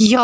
यो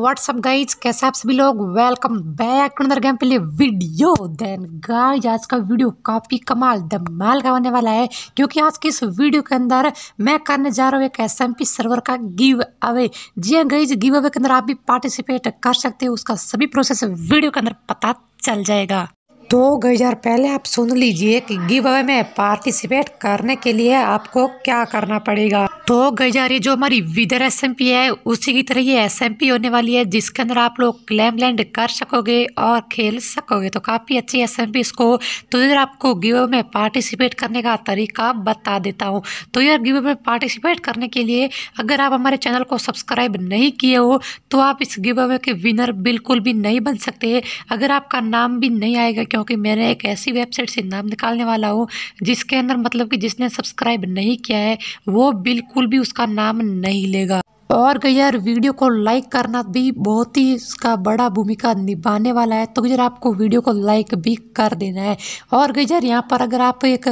what's up guys कैसे आप सभी लोग वेलकम बैक अंदर game play video then guys आज का वीडियो काफ़ी कमाल धमाल का होने वाला है क्योंकि आज के इस वीडियो के अंदर मैं करने जा रहा हूँ एक एस सर्वर का गिव अवे जी हाँ गाइज गिव अवे के अंदर आप भी पार्टिसिपेट कर सकते हो उसका सभी प्रोसेस वीडियो के अंदर पता चल जाएगा तो गईजार पहले आप सुन लीजिए कि गिव अवे में पार्टिसिपेट करने के लिए आपको क्या करना पड़ेगा तो गईजार ये जो हमारी विदर एस एम पी है उसी की तरह ये एस एम पी होने वाली है जिसके अंदर आप लोग क्लेम लैंड कर सकोगे और खेल सकोगे तो काफ़ी अच्छी एस एम पी इसको तो इधर आपको गिव अवे में पार्टिसिपेट करने का तरीका बता देता हूँ तो यार गिव अवे में पार्टिसिपेट करने के लिए अगर आप हमारे चैनल को सब्सक्राइब नहीं किए हो तो आप इस गिव अवे के विनर बिल्कुल भी नहीं बन सकते अगर आपका नाम भी नहीं आएगा क्यों क्योंकि मैंने एक ऐसी वेबसाइट से नाम निकालने वाला हूँ जिसके अंदर मतलब कि जिसने सब्सक्राइब नहीं किया है वो बिल्कुल भी उसका नाम नहीं लेगा और गैर वीडियो को लाइक करना भी बहुत ही इसका बड़ा भूमिका निभाने वाला है तो गैर आपको वीडियो को लाइक भी कर देना है और गैर यहाँ पर अगर आप एक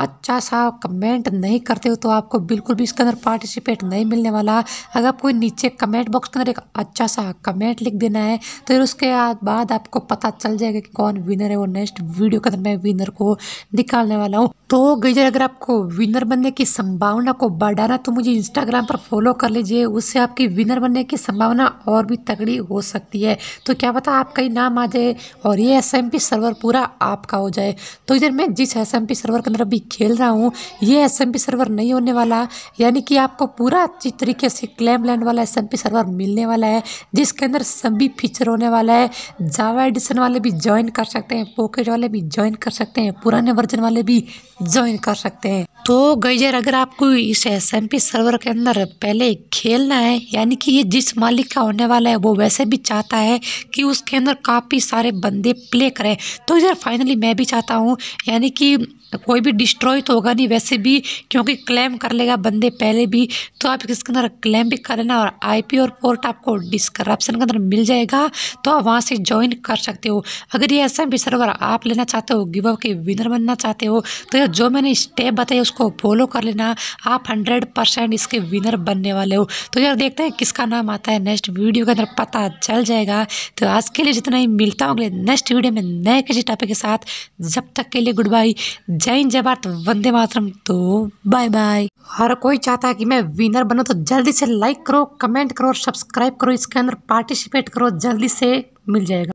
अच्छा सा कमेंट नहीं करते हो तो आपको बिल्कुल भी इसके अंदर पार्टिसिपेट नहीं मिलने वाला अगर कोई नीचे कमेंट बॉक्स के अंदर एक अच्छा सा कमेंट लिख देना है तो फिर उसके बाद आपको पता चल जाएगा कि कौन विनर है वो नेक्स्ट वीडियो के अंदर मैं विनर को निकालने वाला हूँ तो गजर अगर आपको विनर बनने की संभावना को बढ़ाना तो मुझे इंस्टाग्राम पर फॉलो कर लीजिए उससे आपकी विनर बनने की संभावना और भी तगड़ी हो सकती है तो क्या पता आपका ही नाम आ जाए और ये एस सर्वर पूरा आपका हो जाए तो इधर मैं जिस एस सर्वर के अंदर अभी खेल रहा हूँ ये एस सर्वर नहीं होने वाला यानी कि आपको पूरा अच्छी तरीके से क्लेम लैंड वाला एस सर्वर मिलने वाला है जिसके अंदर सभी फीचर होने वाला है जावा एडिशन वाले भी ज्वाइन कर सकते हैं पॉकेट वाले भी ज्वाइन कर सकते हैं पुराने वर्जन वाले भी ज्वाइन कर सकते हैं तो गैजर अगर आपको इस एस सर्वर के अंदर पहले खेलना है यानी कि ये जिस मालिक का होने वाला है वो वैसे भी चाहता है कि उसके अंदर काफ़ी सारे बंदे प्ले करें तो इधर फाइनली मैं भी चाहता हूँ यानी कि कोई भी डिस्ट डिस्ट्रॉय तो होगा नहीं वैसे भी क्योंकि क्लेम कर लेगा बंदे पहले भी तो आप इसके अंदर क्लेम भी कर लेना और आईपी और पोर्ट आपको डिस्क्रप्शन के अंदर मिल जाएगा तो आप वहाँ से ज्वाइन कर सकते हो अगर ये ऐसा भी पी सर्वर आप लेना चाहते हो गिव के विनर बनना चाहते हो तो जो मैंने स्टेप बताया उसको फॉलो कर लेना आप हंड्रेड परसेंट इसके विनर बनने वाले हो तो यार देखते हैं किसका नाम आता है नेक्स्ट वीडियो के अंदर पता चल जाएगा तो आज के लिए जितना ही मिलता हूँ अगले नेक्स्ट वीडियो में नए किसी टॉपिक के साथ जब तक के लिए गुड बाई जय हिंद जय भारत वंदे मातरम तो बाय बाय हर कोई चाहता है कि मैं विनर बनूँ तो जल्दी से लाइक करो कमेंट करो और सब्सक्राइब करो इसके अंदर पार्टिसिपेट करो जल्दी से मिल जाएगा